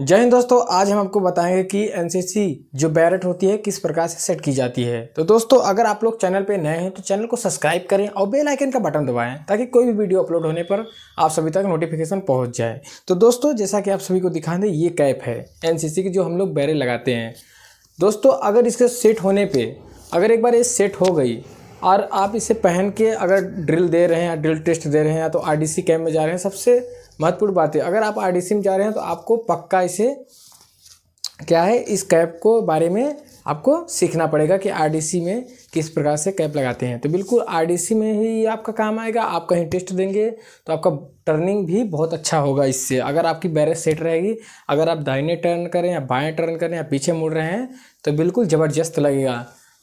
जय हिंद दोस्तों आज हम आपको बताएंगे कि एनसीसी जो बैरेट होती है किस प्रकार से सेट की जाती है तो दोस्तों अगर आप लोग चैनल पे नए हैं तो चैनल को सब्सक्राइब करें और बेल आइकन का बटन दबाएं ताकि कोई भी वीडियो अपलोड होने पर आप सभी तक नोटिफिकेशन पहुंच जाए तो दोस्तों जैसा कि आप सभी को दिखा दें ये कैप है एन की जो हम लोग बैरेट लगाते हैं दोस्तों अगर इसके सेट होने पर अगर एक बार ये सेट हो गई और आप इसे पहन के अगर ड्रिल दे रहे हैं ड्रिल टेस्ट दे रहे हैं या तो आर डी कैम्प में जा रहे हैं सबसे महत्वपूर्ण बात है अगर आप आर में जा रहे हैं तो आपको पक्का इसे क्या है इस कैप को बारे में आपको सीखना पड़ेगा कि आर में किस प्रकार से कैप लगाते हैं तो बिल्कुल आर में ही आपका काम आएगा आप कहीं टेस्ट देंगे तो आपका टर्निंग भी बहुत अच्छा होगा इससे अगर आपकी बैरेज सेट रहेगी अगर आप दाहिने टर्न करें या बाएं टर्न करें या पीछे मुड़ रहे हैं तो बिल्कुल ज़बरदस्त लगेगा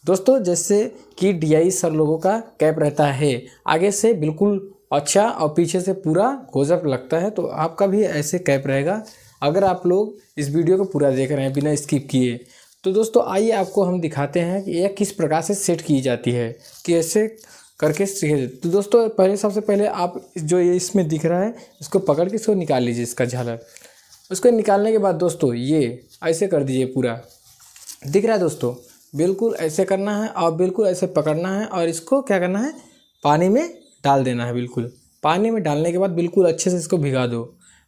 दोस्तों जैसे कि डीआई सर लोगों का कैप रहता है आगे से बिल्कुल अच्छा और पीछे से पूरा गोजअप लगता है तो आपका भी ऐसे कैप रहेगा अगर आप लोग इस वीडियो को पूरा देख रहे हैं बिना स्किप किए तो दोस्तों आइए आपको हम दिखाते हैं कि यह किस प्रकार से सेट की जाती है कि ऐसे करके सीखे तो दोस्तों पहले सबसे पहले आप जो ये इसमें दिख रहा है इसको पकड़ के इसको निकाल लीजिए इसका झालर उसको निकालने के बाद दोस्तों ये ऐसे कर दीजिए पूरा दिख रहा है दोस्तों बिल्कुल ऐसे करना है और बिल्कुल ऐसे पकड़ना है और इसको क्या करना है पानी में डाल देना है बिल्कुल पानी में डालने के बाद बिल्कुल अच्छे से इसको भिगा दो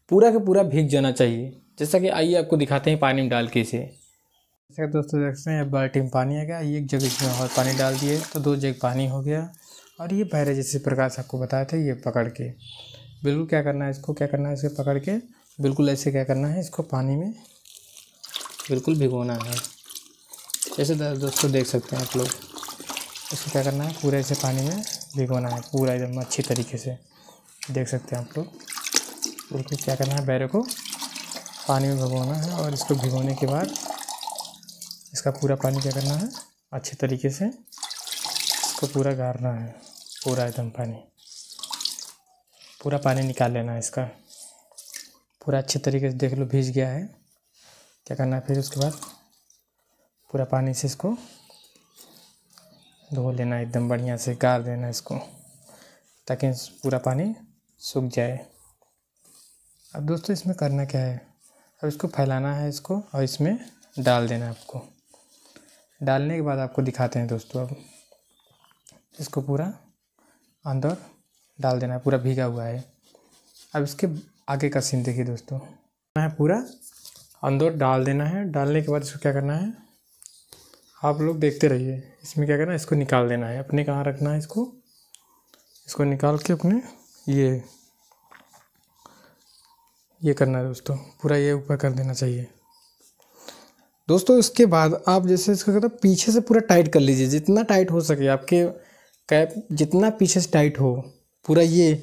पूरा के पूरा भीग जाना चाहिए जैसा कि आइए आपको दिखाते हैं पानी में डाल के इसे जैसे कि दोस्तों देख सकते हैं बाल्टी में पानी आ गया ये एक जग इसमें और पानी डाल दिए तो दो जग पानी हो गया और ये पहले जिस प्रकार से आपको बताए थे ये पकड़ के बिल्कुल क्या करना है इसको क्या करना है इसे पकड़ के बिल्कुल ऐसे क्या करना है इसको पानी में बिल्कुल भिगोना है जैसे दोस्तों देख सकते हैं आप लोग इसको क्या करना है पूरे ऐसे पानी में भिगोना है पूरा एकदम अच्छी तरीके से देख सकते हैं आप लोग बिल्कुल क्या करना है बैरे को पानी में भिगोना है और इसको भिगोने के बाद इसका पूरा पानी क्या करना है अच्छे तरीके से इसको पूरा गारना है पूरा एकदम पानी पूरा पानी निकाल लेना है इसका पूरा अच्छे तरीके से देख लो भीज गया है क्या करना है फिर उसके बाद पूरा पानी से इसको धो लेना एकदम बढ़िया से गार देना इसको ताकि पूरा पानी सूख जाए अब दोस्तों इसमें करना क्या है अब इसको फैलाना है इसको और इसमें डाल देना है आपको डालने के बाद आपको दिखाते हैं दोस्तों अब इसको पूरा अंदर डाल देना है पूरा भीगा हुआ है अब इसके आगे का सीन देखिए दोस्तों पूरा अंदर डाल देना है डालने के बाद इसको क्या करना है आप लोग देखते रहिए इसमें क्या करना है इसको निकाल देना है अपने कहाँ रखना है इसको इसको निकाल के अपने ये ये करना है दोस्तों पूरा ये ऊपर कर देना चाहिए दोस्तों इसके बाद आप जैसे इसको कहते पीछे से पूरा टाइट कर लीजिए जितना टाइट हो सके आपके कैप जितना पीछे से टाइट हो पूरा ये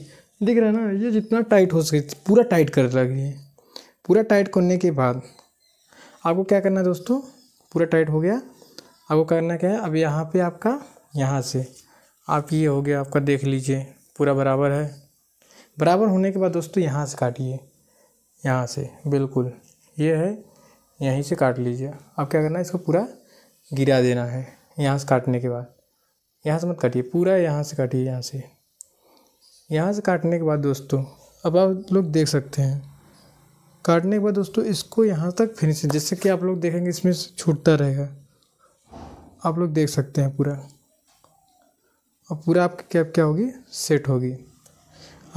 दिख रहा है ना ये जितना टाइट हो सके पूरा टाइट कर लगे पूरा टाइट करने के बाद आपको क्या करना है दोस्तों पूरा टाइट हो गया आपको करना क्या है अब यहाँ पे आपका यहाँ से आप ये हो गया आपका देख लीजिए पूरा बराबर है बराबर होने के बाद दोस्तों यहाँ से काटिए यहाँ से बिल्कुल ये है यहीं से काट लीजिए अब क्या करना है इसको पूरा गिरा देना है यहाँ से काटने के बाद यहाँ से मत काटिए पूरा यहाँ से काटिए यहाँ से यहाँ से काटने के बाद दोस्तों अब आप लोग देख सकते हैं काटने के बाद दोस्तों इसको यहाँ तक फिनिश जिससे कि आप लोग देखेंगे इसमें छूटता रहेगा आप लोग देख सकते हैं पूरा और पूरा आपकी कैप क्या होगी सेट होगी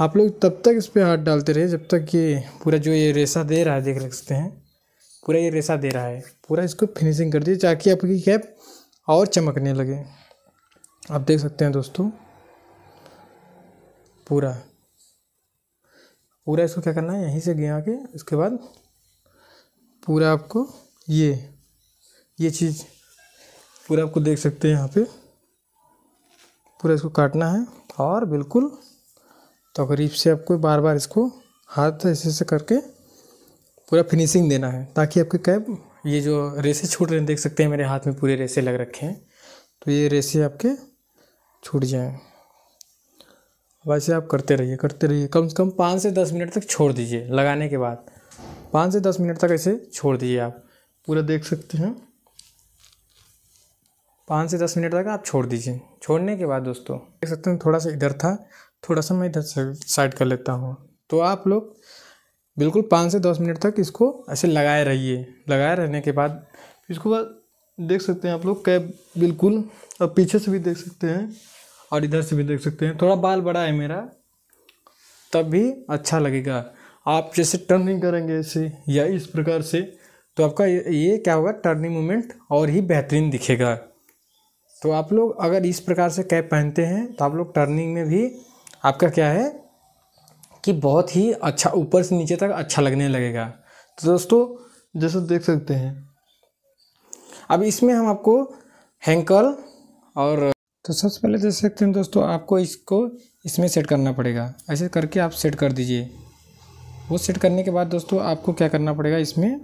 आप लोग तब तक इस पर हाथ डालते रहे जब तक ये पूरा जो ये रेसा दे रहा है देख सकते हैं पूरा ये रेसा दे रहा है पूरा इसको फिनिशिंग कर दीजिए ताकि आपकी कैप और चमकने लगे आप देख सकते हैं दोस्तों पूरा पूरा इसको क्या करना है यहीं से गिरा के उसके बाद पूरा आपको ये ये चीज़ पूरा आपको देख सकते हैं यहाँ पे पूरा इसको काटना है और बिल्कुल तो से आपको बार बार इसको हाथ ऐसे ऐसे करके पूरा फिनिशिंग देना है ताकि आपके कैब ये जो रेसे छूट रहे हैं देख सकते हैं मेरे हाथ में पूरे रेसे लग रखे हैं तो ये रेसे आपके छूट जाएँ वैसे आप करते रहिए करते रहिए कम से कम पाँच से दस मिनट तक छोड़ दीजिए लगाने के बाद पाँच से दस मिनट तक ऐसे छोड़ दीजिए आप पूरा देख सकते हैं पाँच से दस मिनट तक आप छोड़ दीजिए छोड़ने के बाद दोस्तों देख सकते हैं थोड़ा सा इधर था थोड़ा सा मैं इधर साइड कर लेता हूँ तो आप लोग बिल्कुल पाँच से दस मिनट तक इसको ऐसे लगाए रहिए लगाए रहने के बाद इसको बाद देख सकते हैं आप लोग कैब बिल्कुल और पीछे से भी देख सकते हैं और इधर से भी देख सकते हैं थोड़ा बाल बड़ा है मेरा तब भी अच्छा लगेगा आप जैसे टर्निंग करेंगे ऐसे या इस प्रकार से तो आपका ये क्या होगा टर्निंग मोमेंट और ही बेहतरीन दिखेगा तो आप लोग अगर इस प्रकार से कैप पहनते हैं तो आप लोग टर्निंग में भी आपका क्या है कि बहुत ही अच्छा ऊपर से नीचे तक अच्छा लगने लगेगा तो दोस्तों जैसे देख सकते हैं अब इसमें हम आपको हैंकल और तो सबसे पहले देख सकते हैं दोस्तों आपको इसको इसमें सेट करना पड़ेगा ऐसे करके आप सेट कर दीजिए वो सेट करने के बाद दोस्तों आपको क्या करना पड़ेगा इसमें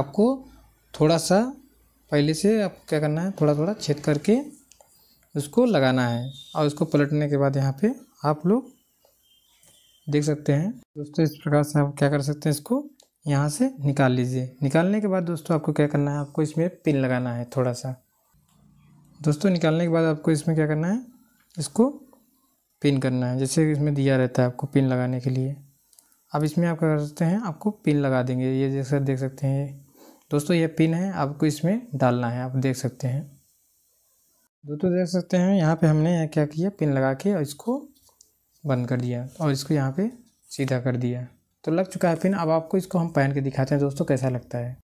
आपको थोड़ा सा पहले से आपको क्या करना है थोड़ा थोड़ा छेद करके उसको लगाना है और उसको पलटने के बाद यहाँ पे आप लोग देख सकते हैं दोस्तों इस प्रकार से आप क्या कर सकते हैं इसको यहाँ से निकाल लीजिए निकालने के बाद दोस्तों आपको क्या करना है आपको इसमें पिन लगाना है थोड़ा सा दोस्तों निकालने के बाद आपको इसमें क्या करना है इसको पिन करना है जैसे इसमें दिया रहता है आपको पिन लगाने के लिए अब इसमें आप क्या कर सकते हैं आपको पिन लगा देंगे ये जैसे देख सकते हैं दोस्तों ये पिन है आपको इसमें डालना है आप देख सकते हैं दोस्तों देख सकते हैं यहाँ पे हमने क्या किया पिन लगा के और इसको बंद कर दिया और इसको यहाँ पे सीधा कर दिया तो लग चुका है पिन अब आपको इसको हम पहन के दिखाते हैं दोस्तों कैसा लगता है